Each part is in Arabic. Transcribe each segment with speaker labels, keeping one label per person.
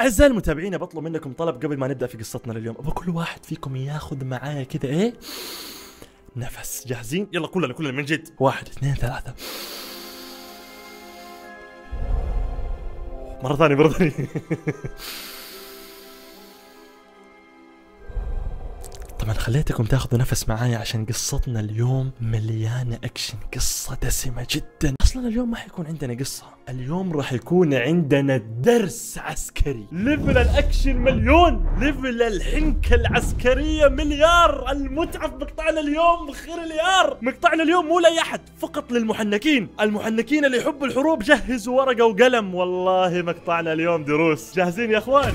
Speaker 1: أعزائي المتابعين بطلب منكم طلب قبل ما نبدأ في قصتنا لليوم أبغى كل واحد فيكم ياخذ معايا كذا إيه نفس جاهزين يلا كلنا كلنا من جد واحد اثنين ثلاثة مرة ثانية مرة ثانية طبعا خليتكم تاخذوا نفس معايا عشان قصتنا اليوم مليانة أكشن قصة دسمة جدا اصلا اليوم ما حيكون عندنا قصه اليوم راح يكون عندنا درس عسكري ليفل الاكشن مليون ليفل الحنكه العسكريه مليار المتعه في مقطعنا اليوم خير اليار مقطعنا اليوم مو لاي احد فقط للمحنكين المحنكين اللي يحبوا الحروب جهزوا ورقه وقلم والله مقطعنا اليوم دروس جاهزين يا اخوان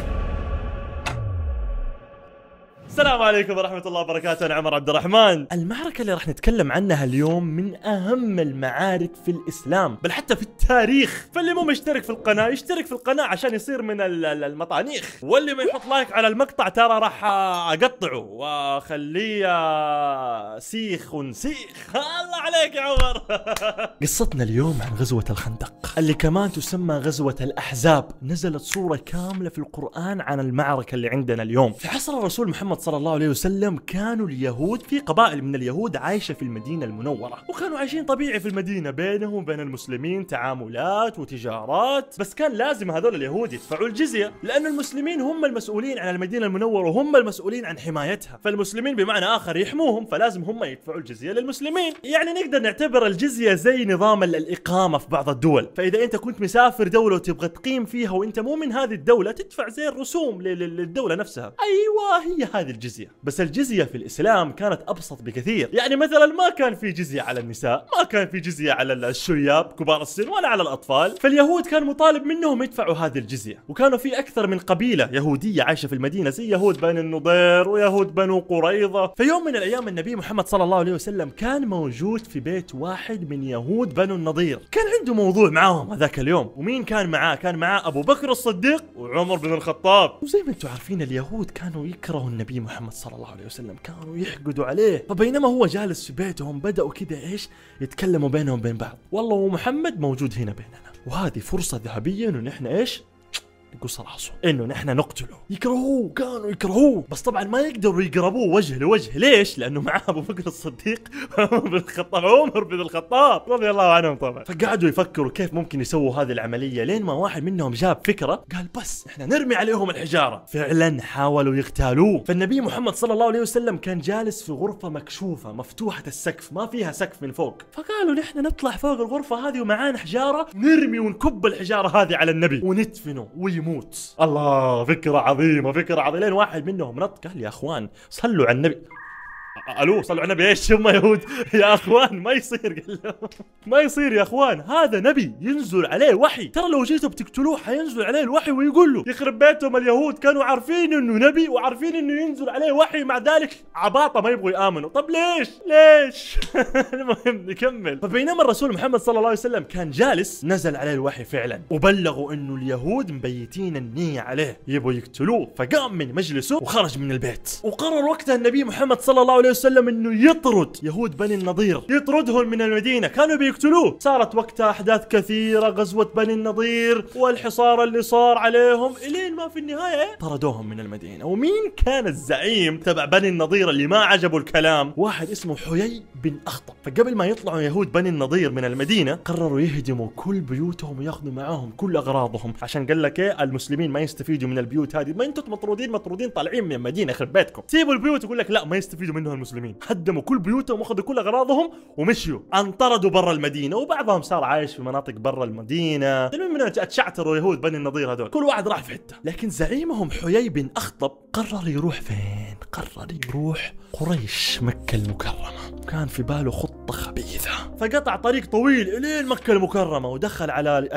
Speaker 1: السلام عليكم ورحمة الله وبركاته، أنا عمر عبد الرحمن. المعركة اللي راح نتكلم عنها اليوم من أهم المعارك في الإسلام، بل حتى في التاريخ، فاللي مو مشترك في القناة يشترك في القناة عشان يصير من المطانيخ، واللي ما يحط لايك على المقطع ترى راح أقطعه وأخليه سيخ ونسيخ، الله عليك يا عمر. قصتنا اليوم عن غزوة الخندق، اللي كمان تسمى غزوة الأحزاب، نزلت صورة كاملة في القرآن عن المعركة اللي عندنا اليوم، في عصر الرسول محمد صلى صلى الله عليه وسلم كانوا اليهود في قبائل من اليهود عايشة في المدينة المنورة وكانوا عايشين طبيعي في المدينة بينهم وبين المسلمين تعاملات وتجارات بس كان لازم هذول اليهود يدفعوا الجزية لأن المسلمين هم المسؤولين عن المدينة المنورة وهم المسؤولين عن حمايتها فالمسلمين بمعنى آخر يحموهم فلازم هم يدفعوا الجزية للمسلمين يعني نقدر نعتبر الجزية زي نظام الإقامة في بعض الدول فإذا أنت كنت مسافر دولة وتبغى تقيم فيها وأنت مو من هذه الدولة تدفع زي الرسوم للدولة نفسها أيوة هي هذه هذه الجزيه بس الجزيه في الاسلام كانت ابسط بكثير يعني مثلا ما كان في جزيه على النساء ما كان في جزيه على الشياب كبار السن ولا على الاطفال فاليهود كان مطالب منهم يدفعوا هذه الجزيه وكانوا في اكثر من قبيله يهوديه عايشه في المدينه زي يهود بني النضير ويهود بنو قريظه فيوم من الايام النبي محمد صلى الله عليه وسلم كان موجود في بيت واحد من يهود بنو النضير كان عنده موضوع معاهم هذاك اليوم ومين كان معاه كان معاه ابو بكر الصديق وعمر بن الخطاب وزي ما انتم عارفين اليهود كانوا يكرهوا النبي محمد صلى الله عليه وسلم كانوا يحقدوا عليه فبينما هو جالس في بيتهم بدأوا كده إيش يتكلموا بينهم بين بعض والله ومحمد موجود هنا بيننا وهذه فرصة ذهبية إنه نحن إيش يقص راسه انه نحن نقتله يكرهوه كانوا يكرهوه بس طبعا ما يقدروا يقربوه وجه لوجه ليش لانه معاه ابو بكر الصديق عمر بن الخطاب عمر بن الخطاب رضي الله عنهم طبعا فقعدوا يفكروا كيف ممكن يسووا هذه العمليه لين ما واحد منهم جاب فكره قال بس احنا نرمي عليهم الحجاره فعلا حاولوا يغتالوه فالنبي محمد صلى الله عليه وسلم كان جالس في غرفه مكشوفه مفتوحه السقف ما فيها سقف من فوق فقالوا نحن نطلع فوق الغرفه هذه ومعانا حجاره نرمي ونكب الحجاره هذه على النبي وندفنه وي يموت الله فكرة عظيمة فكرة عظيمة لين واحد منهم نط قال يا اخوان صلوا على النبي الو صلوا على النبي ايش هم يهود يا اخوان ما يصير قال ما يصير يا اخوان هذا نبي ينزل عليه وحي ترى لو جيتوا بتقتلوه حينزل عليه الوحي ويقول له يخرب بيتهم اليهود كانوا عارفين انه نبي وعارفين انه ينزل عليه وحي مع ذلك عباطه ما يبغوا يامنوا طب ليش ليش المهم نكمل فبينما الرسول محمد صلى الله عليه وسلم كان جالس نزل عليه الوحي فعلا وبلغوا انه اليهود مبيتين النية عليه يبغوا يقتلوه فقام من مجلسه وخرج من البيت وقرر وقتها النبي محمد صلى الله عليه وسلم وسلم انه يطرد يهود بني النضير يطردهم من المدينه كانوا بيقتلوه صارت وقتها احداث كثيره غزوه بني النضير والحصار اللي صار عليهم الين ما في النهايه طردوهم من المدينه ومين كان الزعيم تبع بني النضير اللي ما عجبه الكلام واحد اسمه حيي بن اخطب فقبل ما يطلعوا يهود بني النضير من المدينه قرروا يهدموا كل بيوتهم وياخذوا معاهم كل اغراضهم عشان قال لك ايه المسلمين ما يستفيدوا من البيوت هذه ما انتم مطرودين مطرودين طالعين من المدينه خرب بيتكم سيبوا البيوت يقول لك لا ما يستفيدوا منهم المسلمين هدموا كل بيوتهم واخذوا كل اغراضهم ومشيوا انطردوا برا المدينه وبعضهم صار عايش في مناطق برا المدينه المهم انه تشعتروا يهود بني النضير هذول كل واحد راح في حته لكن زعيمهم حيي بن اخطب قرر يروح فين قرر يروح قريش مكه المكرمه كان في باله خطه خبيثه فقطع طريق طويل الين مكه المكرمه ودخل على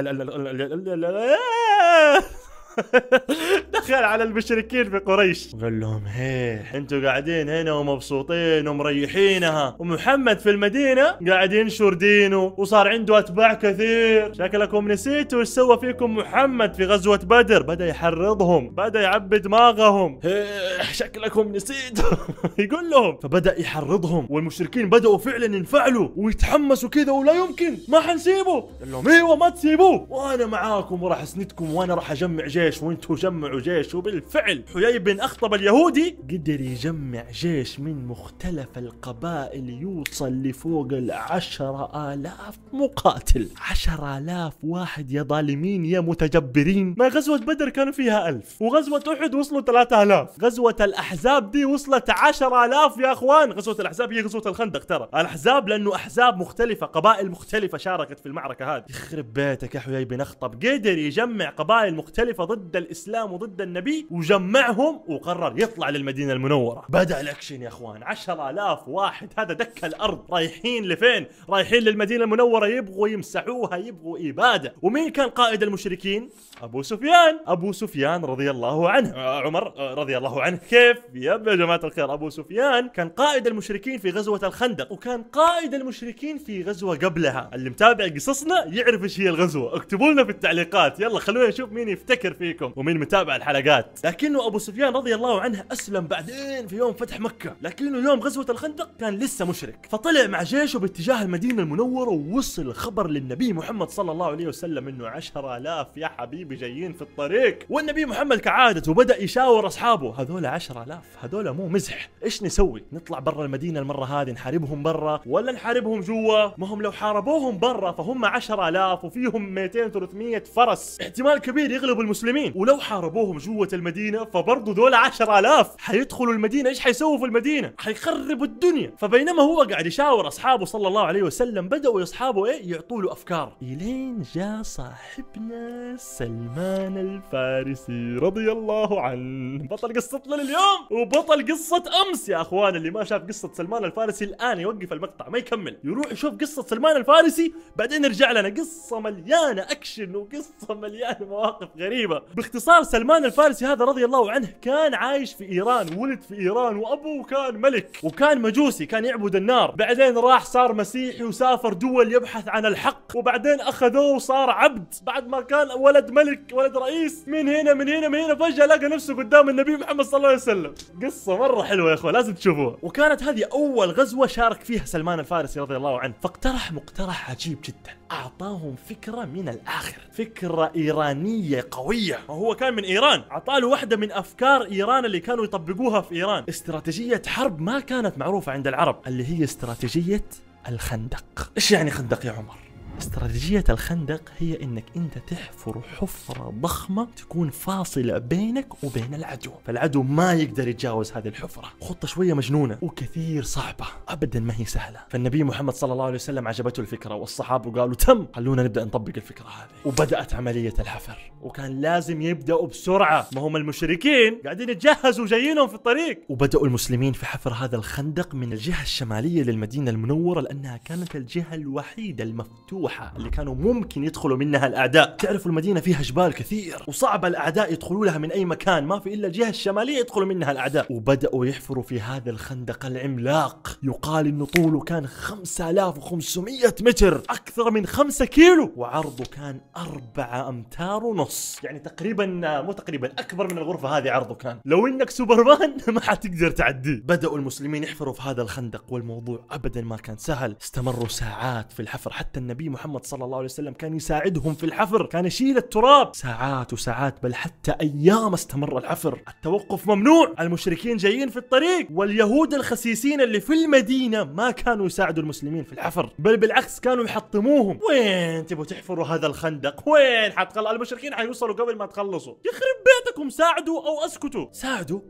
Speaker 1: دخل على المشركين في قريش قال لهم هي انتوا قاعدين هنا ومبسوطين ومريحينها ومحمد في المدينه قاعد ينشر دينه وصار عنده اتباع كثير شكلكم نسيتوا ايش سوى فيكم محمد في غزوه بدر بدا يحرضهم بدا يعبي دماغهم شكلكم نسيتوا يقول لهم فبدا يحرضهم والمشركين بداوا فعلا ينفعلوا ويتحمسوا كذا ولا يمكن ما حنسيبه قال لهم ايوه ما تسيبوه وانا معاكم وراح اسندكم وانا راح اجمع جيش جيش وانتم جمعوا جيش وبالفعل حيي بن أخطب اليهودي قدر يجمع جيش من مختلف القبائل يوصل لفوق العشرة آلاف مقاتل عشرة آلاف واحد يا ظالمين يا متجبرين ما غزوة بدر كانوا فيها ألف وغزوة أحد وصلوا ثلاثة آلاف غزوة الأحزاب دي وصلت عشرة آلاف يا أخوان غزوة الأحزاب هي غزوة الخندق ترى الأحزاب لأنه أحزاب مختلفة قبائل مختلفة شاركت في المعركة هذه يخرب بيتك يا حيي بن أخطب قدر يجمع قبائل مختلفة ضد الاسلام وضد النبي وجمعهم وقرر يطلع للمدينه المنوره بدا الاكشن يا اخوان 10000 واحد هذا دك الارض رايحين لفين رايحين للمدينه المنوره يبغوا يمسحوها يبغوا اباده ومين كان قائد المشركين ابو سفيان ابو سفيان رضي الله عنه آه، عمر آه، رضي الله عنه كيف يب يا جماعه الخير ابو سفيان كان قائد المشركين في غزوه الخندق وكان قائد المشركين في غزوه قبلها اللي متابع قصصنا يعرف ايش هي الغزوه اكتبوا لنا في التعليقات يلا خلونا نشوف مين يفتكر فيكم ومين متابع الحلقات لكنه ابو سفيان رضي الله عنه اسلم بعدين في يوم فتح مكه لكنه يوم غزوه الخندق كان لسه مشرك فطلع مع جيشه باتجاه المدينه المنوره ووصل الخبر للنبي محمد صلى الله عليه وسلم انه 10000 يا حبيبي جايين في الطريق والنبي محمد كعادته بدا يشاور اصحابه هذول 10000 هذول مو مزح ايش نسوي نطلع برا المدينه المره هذه نحاربهم برا ولا نحاربهم جوا ما هم لو حاربوهم برا فهم 10000 وفيهم 200 300 فرس احتمال كبير يغلبوا المسلمين المسلمين ولو حاربوهم جوة المدينة فبرضه دول 10000 حيدخلوا المدينة ايش حيسووا في المدينة حيخربوا الدنيا فبينما هو قاعد يشاور اصحابه صلى الله عليه وسلم بدأوا اصحابه ايه يعطوا له افكار الين جاء صاحبنا سلمان الفارسي رضي الله عنه بطل قصتنا لليوم وبطل قصة امس يا اخوان اللي ما شاف قصة سلمان الفارسي الان يوقف المقطع ما يكمل يروح يشوف قصة سلمان الفارسي بعدين يرجع لنا قصة مليانة اكشن وقصة مليانة مواقف غريبة باختصار سلمان الفارسي هذا رضي الله عنه كان عايش في ايران ولد في ايران وابوه كان ملك وكان مجوسي كان يعبد النار بعدين راح صار مسيحي وسافر دول يبحث عن الحق وبعدين اخذوه وصار عبد بعد ما كان ولد ملك ولد رئيس من هنا من هنا من هنا فجاه لقى نفسه قدام النبي محمد صلى الله عليه وسلم قصه مره حلوه يا اخوان لازم تشوفوها وكانت هذه اول غزوه شارك فيها سلمان الفارسي رضي الله عنه فاقترح مقترح عجيب جدا اعطاهم فكره من الاخر فكره ايرانيه قويه نجح ما هو كان من ايران عطاله واحده من افكار ايران اللي كانوا يطبقوها في ايران استراتيجيه حرب ما كانت معروفه عند العرب اللي هي استراتيجيه الخندق ايش يعني خندق يا عمر استراتيجية الخندق هي انك انت تحفر حفرة ضخمة تكون فاصلة بينك وبين العدو فالعدو ما يقدر يتجاوز هذه الحفرة خطة شوية مجنونة وكثير صعبة ابدا ما هي سهلة فالنبي محمد صلى الله عليه وسلم عجبته الفكرة والصحابة قالوا تم خلونا نبدأ نطبق الفكرة هذه وبدأت عملية الحفر وكان لازم يبدأوا بسرعة ما هم المشركين قاعدين يتجهزوا جايينهم في الطريق وبدأوا المسلمين في حفر هذا الخندق من الجهة الشمالية للمدينة المنورة لأنها كانت الجهة الوحيدة المفتوحة الضحى اللي كانوا ممكن يدخلوا منها الأعداء تعرفوا المدينة فيها جبال كثير وصعب الأعداء يدخلوا لها من أي مكان ما في إلا الجهة الشمالية يدخلوا منها الأعداء وبدأوا يحفروا في هذا الخندق العملاق يقال إنه طوله كان 5500 متر أكثر من 5 كيلو وعرضه كان 4 أمتار ونص يعني تقريبا مو تقريبا أكبر من الغرفة هذه عرضه كان لو إنك سوبرمان ما حتقدر تعديه بدأوا المسلمين يحفروا في هذا الخندق والموضوع أبدا ما كان سهل استمروا ساعات في الحفر حتى النبي محمد محمد صلى الله عليه وسلم كان يساعدهم في الحفر كان يشيل التراب ساعات وساعات بل حتى أيام استمر الحفر التوقف ممنوع المشركين جايين في الطريق واليهود الخسيسين اللي في المدينة ما كانوا يساعدوا المسلمين في الحفر بل بالعكس كانوا يحطموهم وين تبوا تحفروا هذا الخندق وين حتخل المشركين حيوصلوا قبل ما تخلصوا يخرب بيتكم ساعدوا أو أسكتوا ساعدوا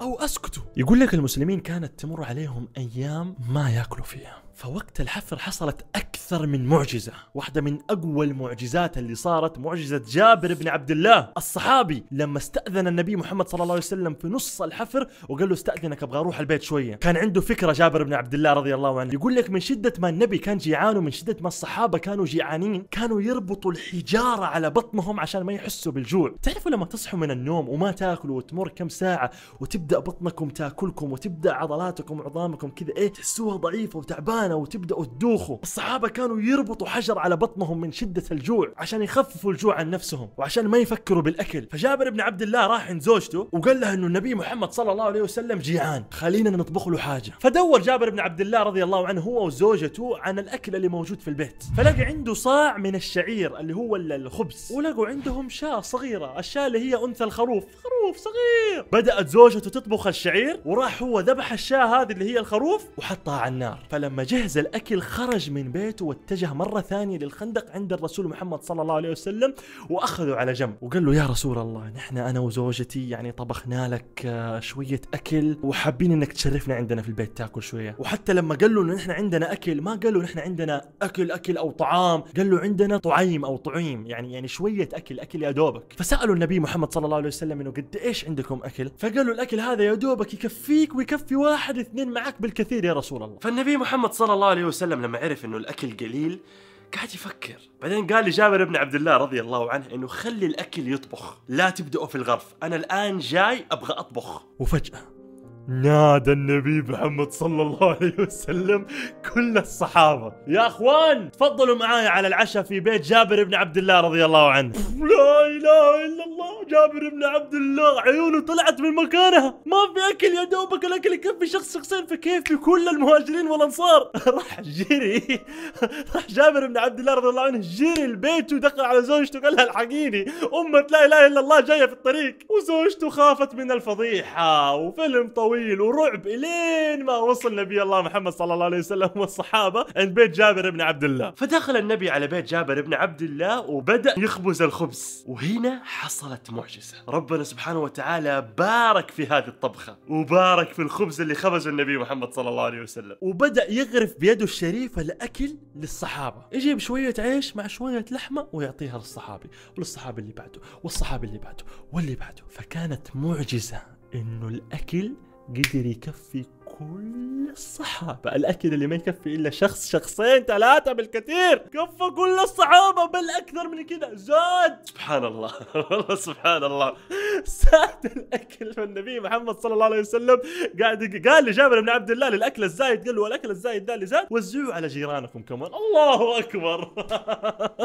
Speaker 1: أو أسكتوا يقول لك المسلمين كانت تمر عليهم أيام ما ياكلوا فيها فوقت الحفر حصلت أكثر من معجزة واحدة من أقوى المعجزات اللي صارت معجزة جابر بن عبد الله الصحابي لما استأذن النبي محمد صلى الله عليه وسلم في نص الحفر وقال له استأذنك أبغى أروح البيت شوية كان عنده فكرة جابر بن عبد الله رضي الله عنه يقول لك من شدة ما النبي كان جيعان ومن شدة ما الصحابة كانوا جيعانين كانوا يربطوا الحجارة على بطنهم عشان ما يحسوا بالجوع تعرفوا لما تصحوا من النوم وما تاكلوا وتمر كم ساعة وتبدأ بطنكم تاكلكم وتبدأ عضلاتكم وعظامكم كذا إيه تحسوها ضعيفة وتعبانة الخيانه وتبداوا تدوخوا الصحابه كانوا يربطوا حجر على بطنهم من شده الجوع عشان يخففوا الجوع عن نفسهم وعشان ما يفكروا بالاكل فجابر بن عبد الله راح عند زوجته وقال لها انه النبي محمد صلى الله عليه وسلم جيعان خلينا نطبخ له حاجه فدور جابر بن عبد الله رضي الله عنه هو وزوجته عن الاكل اللي موجود في البيت فلقى عنده صاع من الشعير اللي هو الخبز ولقوا عندهم شاة صغيره الشاة اللي هي انثى الخروف خروف صغير بدات زوجته تطبخ الشعير وراح هو ذبح الشاة هذه اللي هي الخروف وحطها على النار فلما جه جهز الأكل خرج من بيته واتجه مرة ثانية للخندق عند الرسول محمد صلى الله عليه وسلم وأخذه على جنب وقال له يا رسول الله نحن أنا وزوجتي يعني طبخنا لك آه، شوية أكل وحابين أنك تشرفنا عندنا في البيت تاكل شوية وحتى لما قال له أنه نحن عندنا أكل ما قال له نحن عندنا أكل أكل أو طعام قال له عندنا طعيم أو طعيم يعني يعني شوية أكل أكل يا دوبك فسألوا النبي محمد صلى الله عليه وسلم أنه قد إيش عندكم أكل فقالوا الأكل هذا يا دوبك يكفيك ويكفي واحد اثنين معك بالكثير يا رسول الله فالنبي محمد صلى الله عليه وسلم لما عرف انه الاكل قليل قاعد يفكر بعدين قال لجابر بن عبد الله رضي الله عنه انه خلي الاكل يطبخ لا تبدأوا في الغرف انا الان جاي ابغى اطبخ وفجأة نادى النبي محمد صلى الله عليه وسلم كل الصحابه يا اخوان تفضلوا معايا على العشاء في بيت جابر بن عبد الله رضي الله عنه لا اله الا الله جابر بن عبد الله عيونه طلعت من مكانها ما في اكل يا دوبك الاكل يكفي شخص شخصين فكيف في كل المهاجرين والانصار راح جري راح جابر بن عبد الله رضي الله عنه جري البيت ودخل على زوجته قال لها الحقيني امه لا اله الا الله جايه في الطريق وزوجته خافت من الفضيحه وفيلم طويل طويل ورعب الين ما وصل نبي الله محمد صلى الله عليه وسلم والصحابه عند بيت جابر بن عبد الله فدخل النبي على بيت جابر بن عبد الله وبدا يخبز الخبز وهنا حصلت معجزه ربنا سبحانه وتعالى بارك في هذه الطبخه وبارك في الخبز اللي خبزه النبي محمد صلى الله عليه وسلم وبدا يغرف بيده الشريفه الاكل للصحابه يجيب شويه عيش مع شويه لحمه ويعطيها للصحابي والصحابي اللي بعده والصحابي اللي بعده واللي بعده فكانت معجزه انه الاكل قدر يكفي كل الصحابة الأكل اللي ما يكفي إلا شخص شخصين ثلاثة بالكثير كفى كل الصحابة بل أكثر من كذا زاد سبحان الله والله سبحان الله زاد الأكل والنبي محمد صلى الله عليه وسلم قاعد قال لجابر بن عبد الله للأكل الزايد قال له الأكل الزايد ده اللي زاد وزعوه على جيرانكم كمان الله أكبر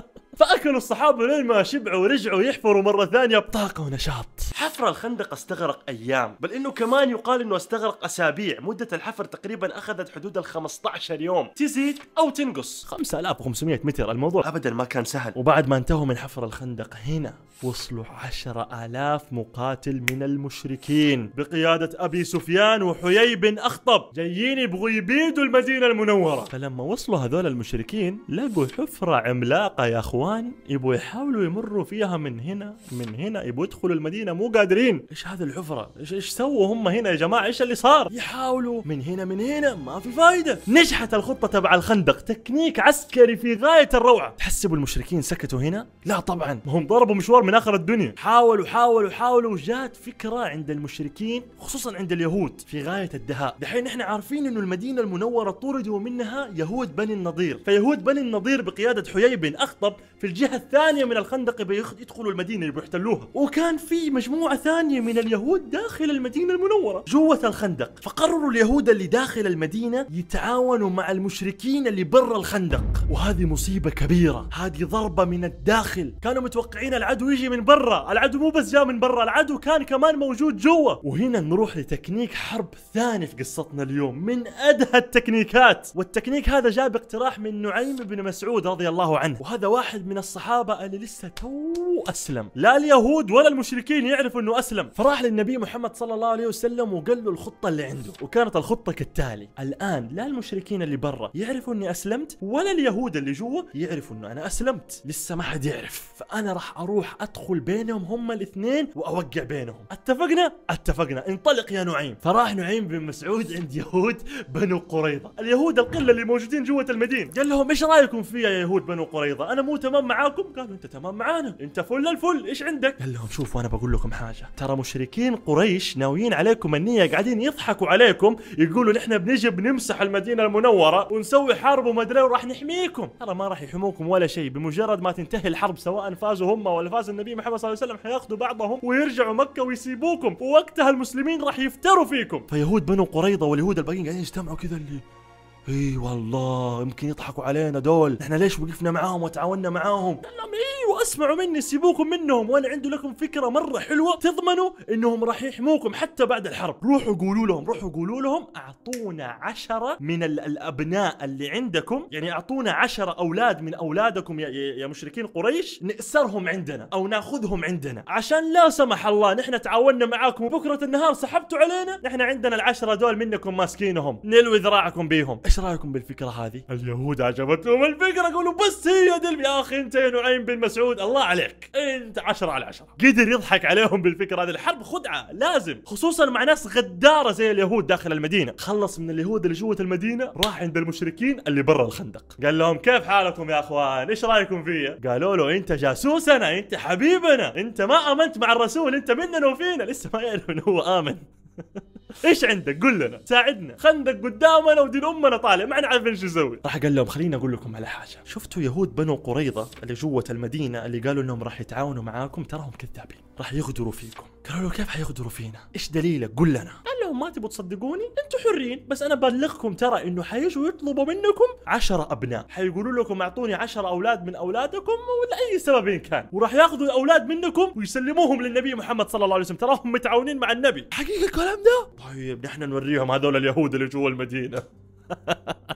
Speaker 1: فاكلوا الصحابه لين ما شبعوا ورجعوا يحفروا مره ثانيه بطاقه ونشاط. حفر الخندق استغرق ايام، بل انه كمان يقال انه استغرق اسابيع، مده الحفر تقريبا اخذت حدود ال 15 يوم، تزيد او تنقص. 5500 متر الموضوع ابدا ما كان سهل، وبعد ما انتهوا من حفر الخندق هنا وصلوا 10000 مقاتل من المشركين بقياده ابي سفيان وحيي بن اخطب، جايين يبغوا يبيدوا المدينه المنوره. فلما وصلوا هذول المشركين لقوا حفره عملاقه يا اخوان الاخوان يبوا يحاولوا يمروا فيها من هنا من هنا يبوا يدخلوا المدينه مو قادرين ايش هذه الحفره ايش ايش سووا هم هنا يا جماعه ايش اللي صار يحاولوا من هنا من هنا ما في فايده نجحت الخطه تبع الخندق تكنيك عسكري في غايه الروعه تحسبوا المشركين سكتوا هنا لا طبعا هم ضربوا مشوار من اخر الدنيا حاولوا حاولوا حاولوا جات فكره عند المشركين خصوصا عند اليهود في غايه الدهاء دحين احنا عارفين انه المدينه المنوره طردوا منها يهود بني النضير فيهود بني النضير بقياده حيي بن اخطب في الجهه الثانيه من الخندق يدخلوا المدينه بيحتلوها وكان في مجموعه ثانيه من اليهود داخل المدينه المنوره جوه الخندق فقرروا اليهود اللي داخل المدينه يتعاونوا مع المشركين اللي برا الخندق وهذه مصيبه كبيره هذه ضربه من الداخل كانوا متوقعين العدو يجي من برا العدو مو بس جاء من برا العدو كان كمان موجود جوا وهنا نروح لتكنيك حرب ثاني في قصتنا اليوم من ادهى التكنيكات والتكنيك هذا جاء باقتراح من نعيم بن مسعود رضي الله عنه وهذا واحد من من الصحابه اللي لسه تو اسلم لا اليهود ولا المشركين يعرفوا انه اسلم فراح للنبي محمد صلى الله عليه وسلم وقال له الخطه اللي عنده وكانت الخطه كالتالي الان لا المشركين اللي برا يعرفوا اني اسلمت ولا اليهود اللي جوا يعرفوا انه انا اسلمت لسه ما حد يعرف فانا راح اروح ادخل بينهم هم الاثنين واوقع بينهم اتفقنا اتفقنا انطلق يا نعيم فراح نعيم بن مسعود عند يهود بنو قريظه اليهود القله اللي موجودين جوه المدينه قال لهم ايش رايكم في يا يهود بنو قريظه انا مو تمام تمام معاكم قالوا انت تمام معانا انت فل الفل ايش عندك قال لهم شوفوا انا بقول لكم حاجه ترى مشركين قريش ناويين عليكم النيه قاعدين يضحكوا عليكم يقولوا نحن بنجي بنمسح المدينه المنوره ونسوي حرب وما ادري إيه، وراح نحميكم ترى ما راح يحموكم ولا شيء بمجرد ما تنتهي الحرب سواء فازوا هم ولا فاز النبي محمد صلى الله عليه وسلم حياخذوا بعضهم ويرجعوا مكه ويسيبوكم ووقتها المسلمين راح يفتروا فيكم فيهود بنو قريضه واليهود الباقيين قاعدين يجتمعوا كذا اللي اي والله يمكن يضحكوا علينا دول احنا ليش وقفنا معاهم وتعاوننا معاهم قال نعم، ايوه اسمعوا مني سيبوكم منهم وانا عندي لكم فكره مره حلوه تضمنوا انهم راح يحموكم حتى بعد الحرب روحوا قولوا لهم روحوا قولوا لهم اعطونا عشرة من الابناء اللي عندكم يعني اعطونا عشرة اولاد من اولادكم يا, يا مشركين قريش نأسرهم عندنا او ناخذهم عندنا عشان لا سمح الله نحن تعاوننا معاكم وبكره النهار سحبتوا علينا نحن عندنا العشرة دول منكم ماسكينهم نلوي ذراعكم بيهم ايش رايكم بالفكره هذه اليهود عجبتهم الفكره قالوا بس هي دلم يا اخي انت يا نعيم بن مسعود الله عليك انت 10 على 10 قدر يضحك عليهم بالفكره هذه الحرب خدعه لازم خصوصا مع ناس غداره زي اليهود داخل المدينه خلص من اليهود اللي جوه المدينه راح عند المشركين اللي برا الخندق قال لهم كيف حالكم يا اخوان ايش رايكم فيا قالوا له انت جاسوسنا انت حبيبنا انت ما امنت مع الرسول انت مننا وفينا لسه ما يعرف انه هو امن ايش عندك قول لنا ساعدنا خندق قدامنا ودين امنا طالع ما نعرف ايش نسوي راح قال لهم خليني اقول لكم على حاجه شفتوا يهود بنو قريضه اللي جوه المدينه اللي قالوا انهم راح يتعاونوا معاكم تراهم كذابين راح يغدروا فيكم قالوا له كيف حيغدروا فينا؟ ايش دليلك؟ قل لنا قال لهم ما تبوا تصدقوني؟ انتم حرين بس انا بلغكم ترى انه حيجوا يطلبوا منكم عشرة ابناء حيقولوا لكم اعطوني عشرة اولاد من اولادكم ولاي سبب إن كان وراح ياخذوا الاولاد منكم ويسلموهم للنبي محمد صلى الله عليه وسلم تراهم متعاونين مع النبي حقيقة الكلام ده؟ طيب نحن نوريهم هذول اليهود اللي جوا المدينه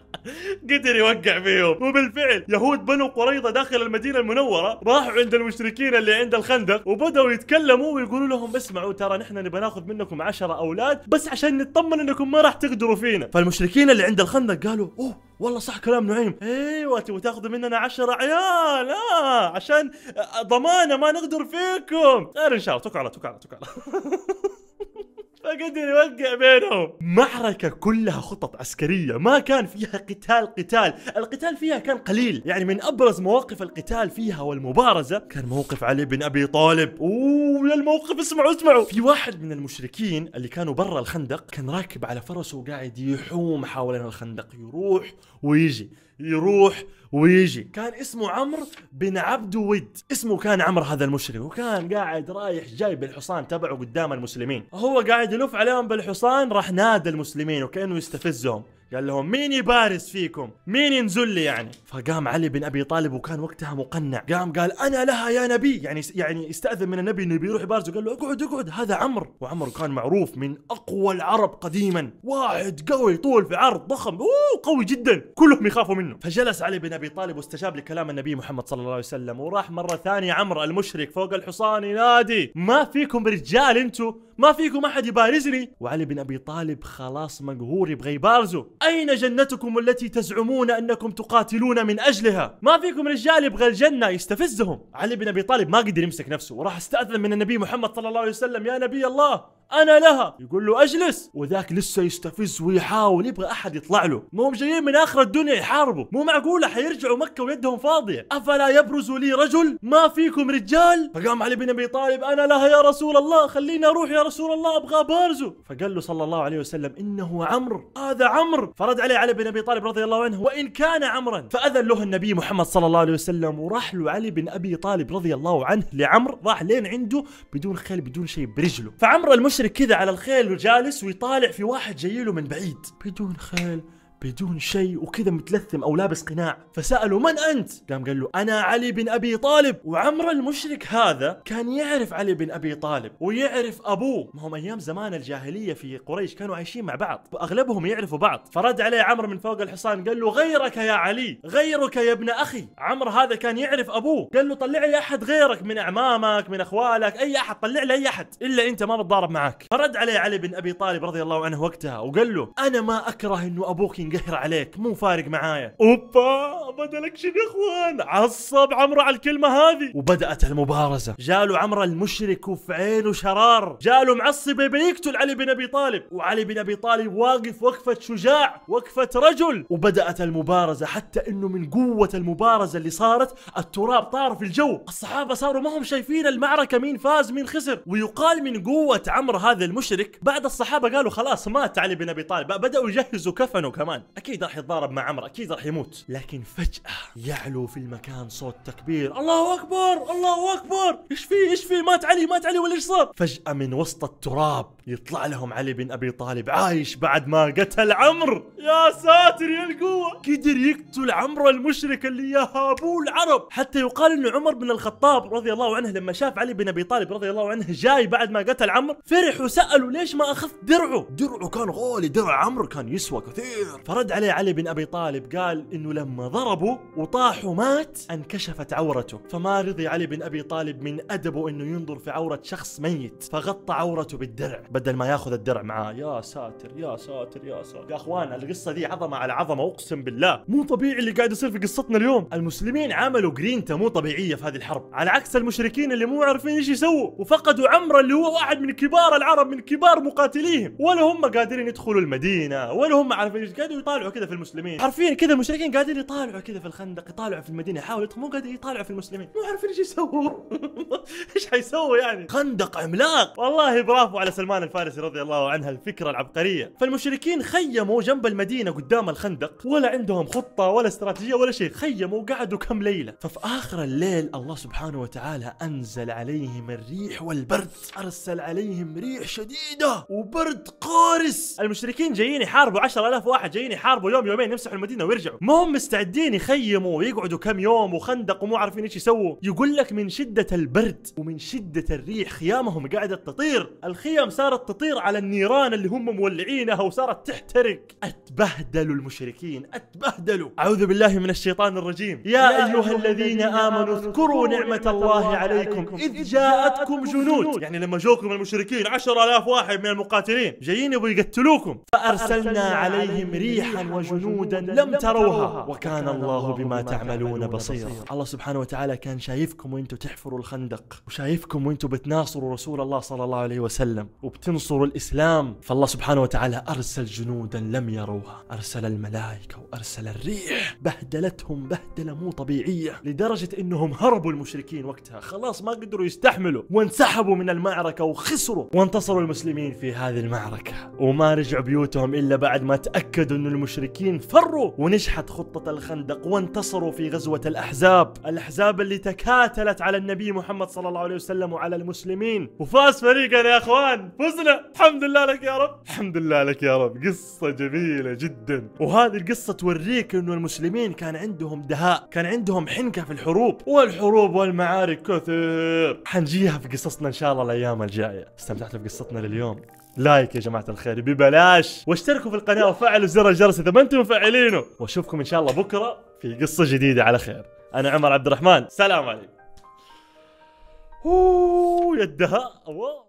Speaker 1: قدر يوقع فيهم وبالفعل يهود بنو قريضة داخل المدينة المنورة راحوا عند المشركين اللي عند الخندق وبدأوا يتكلموا ويقولوا لهم اسمعوا ترى نحن نبغى ناخذ منكم عشرة أولاد بس عشان نطمن انكم ما راح تقدروا فينا فالمشركين اللي عند الخندق قالوا اوه والله صح كلام نعيم ايوه تبغوا تاخذوا مننا 10 عيال آه عشان آه، ضمانه ما نقدر فيكم خير ان شاء الله توكل على توكل على توكل على فقدر يوقع بينهم معركة كلها خطط عسكرية ما كان فيها قتال قتال القتال فيها كان قليل يعني من أبرز مواقف القتال فيها والمبارزة كان موقف علي بن أبي طالب أوه للموقف اسمعوا اسمعوا في واحد من المشركين اللي كانوا برا الخندق كان راكب على فرسه وقاعد يحوم حوالين الخندق يروح ويجي يروح ويجي كان اسمه عمرو بن عبد ود اسمه كان عمرو هذا المشرك وكان قاعد رايح جاي بالحصان تبعه قدام المسلمين هو قاعد يلف عليهم بالحصان راح نادى المسلمين وكانه يستفزهم قال لهم مين يبارز فيكم مين ينزل لي يعني فقام علي بن ابي طالب وكان وقتها مقنع قام قال انا لها يا نبي يعني يعني استاذن من النبي انه بيروح يبارزه قال له اقعد اقعد هذا عمرو وعمرو كان معروف من اقوى العرب قديما واحد قوي طول في عرض ضخم اوه قوي جدا كلهم يخافوا منه فجلس علي بن ابي طالب واستجاب لكلام النبي محمد صلى الله عليه وسلم وراح مره ثانيه عمرو المشرك فوق الحصان ينادي ما فيكم رجال انتم ما فيكم احد يبارزني وعلي بن ابي طالب خلاص مقهور يبغى يبارزه اين جنتكم التي تزعمون انكم تقاتلون من اجلها ما فيكم رجال يبغى الجنه يستفزهم علي بن ابي طالب ما قدر يمسك نفسه وراح استاذن من النبي محمد صلى الله عليه وسلم يا نبي الله انا لها يقول له اجلس وذاك لسه يستفز ويحاول يبغى احد يطلع له ما هم جايين من اخر الدنيا يحاربوا مو معقوله حيرجعوا مكه ويدهم فاضيه افلا يبرز لي رجل ما فيكم رجال فقام علي بن ابي طالب انا لها يا رسول الله خليني اروح يا رسول الله ابغى بارزه فقال له صلى الله عليه وسلم انه عمرو هذا عمرو فرد عليه علي بن ابي طالب رضي الله عنه وان كان عمرا فاذن له النبي محمد صلى الله عليه وسلم وراح له علي بن ابي طالب رضي الله عنه لعمرو راح لين عنده بدون خيل بدون شيء برجله فعمرو المشرك مستشرق كذا على الخيل وجالس ويطالع في واحد جاي له من بعيد بدون خيل بدون شيء وكذا متلثم او لابس قناع فسالوا من انت قام قال له انا علي بن ابي طالب وعمر المشرك هذا كان يعرف علي بن ابي طالب ويعرف ابوه ما هم ايام زمان الجاهليه في قريش كانوا عايشين مع بعض واغلبهم يعرفوا بعض فرد عليه عمرو من فوق الحصان قال له غيرك يا علي غيرك يا ابن اخي عمرو هذا كان يعرف ابوه قال له طلع لي احد غيرك من اعمامك من اخوالك اي احد طلع لي اي احد الا انت ما بتضارب معاك فرد عليه علي بن ابي طالب رضي الله عنه وقتها وقال له انا ما اكره انه ابوك ينقهر عليك مو فارق معايا اوبا بدلك الاكشن يا اخوان عصب عمرو على الكلمه هذه وبدات المبارزه جاله عمرو المشرك وفي عينه شرار جاله معصب يبي يقتل علي بن ابي طالب وعلي بن ابي طالب واقف وقفه شجاع وقفه رجل وبدات المبارزه حتى انه من قوه المبارزه اللي صارت التراب طار في الجو الصحابه صاروا ما هم شايفين المعركه مين فاز مين خسر ويقال من قوه عمرو هذا المشرك بعد الصحابه قالوا خلاص مات علي بن ابي طالب بداوا يجهزوا كفنه كمان الان اكيد راح يتضارب مع عمرو اكيد راح يموت لكن فجاه يعلو في المكان صوت تكبير الله اكبر الله اكبر ايش في ايش في مات علي مات علي ولا ايش صار فجاه من وسط التراب يطلع لهم علي بن ابي طالب عايش بعد ما قتل عمرو يا ساتر يا القوه قدر يقتل عمرو المشرك اللي يهابوه العرب حتى يقال ان عمر بن الخطاب رضي الله عنه لما شاف علي بن ابي طالب رضي الله عنه جاي بعد ما قتل عمرو فرح وسالوا ليش ما اخذت درعه درعه كان غالي درع عمرو كان يسوى كثير فرد عليه علي بن أبي طالب قال إنه لما ضربه وطاح ومات انكشفت عورته فما رضي علي بن أبي طالب من أدبه إنه ينظر في عورة شخص ميت فغطى عورته بالدرع بدل ما ياخذ الدرع معاه يا ساتر يا ساتر يا ساتر يا اخوان القصة دي عظمة على عظمة أقسم بالله مو طبيعي اللي قاعد يصير في قصتنا اليوم المسلمين عملوا جرينتا مو طبيعية في هذه الحرب على عكس المشركين اللي مو عارفين ايش يسووا وفقدوا عمرو اللي هو واحد من كبار العرب من كبار مقاتليهم ولا هم قادرين يدخلوا المدينة ولا هم عارفين ايش قاعد يطالعوا كذا في المسلمين حرفيا كذا المشركين قاعدين يطالعوا كذا في الخندق يطالعوا في المدينه يحاولوا مو قاعدين يطالعوا في المسلمين مو عارفين ايش يسووا ايش حيسووا يعني خندق عملاق والله برافو على سلمان الفارسي رضي الله عنها الفكره العبقريه فالمشركين خيموا جنب المدينه قدام الخندق ولا عندهم خطه ولا استراتيجيه ولا شيء خيموا وقعدوا كم ليله ففي اخر الليل الله سبحانه وتعالى انزل عليهم الريح والبرد ارسل عليهم ريح شديده وبرد قارس المشركين جايين يحاربوا 10000 واحد جايين مستعدين يحاربوا يوم يومين يمسحوا المدينه ويرجعوا ما هم مستعدين يخيموا ويقعدوا كم يوم وخندق ومو عارفين ايش يسووا يقول لك من شده البرد ومن شده الريح خيامهم قاعده تطير الخيام صارت تطير على النيران اللي هم مولعينها وصارت تحترق اتبهدلوا المشركين اتبهدلوا اعوذ بالله من الشيطان الرجيم يا, يا ايها الذين امنوا اذكروا نعمه الله عليكم اذ جاءتكم جنود يعني لما جوكم المشركين 10000 واحد من المقاتلين جايين يبغوا يقتلوكم فارسلنا عليهم ريح ريحا وجنودا لم تروها وكان الله بما تعملون بصيرا الله سبحانه وتعالى كان شايفكم وانتم تحفروا الخندق وشايفكم وانتم بتناصروا رسول الله صلى الله عليه وسلم وبتنصروا الإسلام فالله سبحانه وتعالى أرسل جنودا لم يروها أرسل الملائكة وأرسل الريح بهدلتهم بهدلة مو طبيعية لدرجة أنهم هربوا المشركين وقتها خلاص ما قدروا يستحملوا وانسحبوا من المعركة وخسروا وانتصروا المسلمين في هذه المعركة وما رجعوا بيوتهم إلا بعد ما تأكدوا أن المشركين فروا ونجحت خطة الخندق وانتصروا في غزوة الأحزاب الأحزاب اللي تكاتلت على النبي محمد صلى الله عليه وسلم وعلى المسلمين وفاز فريقنا يا أخوان فزنا الحمد لله لك يا رب الحمد لله لك يا رب قصة جميلة جدا وهذه القصة توريك أنه المسلمين كان عندهم دهاء كان عندهم حنكة في الحروب والحروب والمعارك كثير حنجيها في قصصنا إن شاء الله الأيام الجاية استمتعتوا بقصتنا لليوم لايك يا جماعه الخير ببلاش واشتركوا في القناه وفعلوا زر الجرس اذا ما انتم مفعلينه واشوفكم ان شاء الله بكره في قصه جديده على خير انا عمر عبد الرحمن سلام عليكم اوه يدها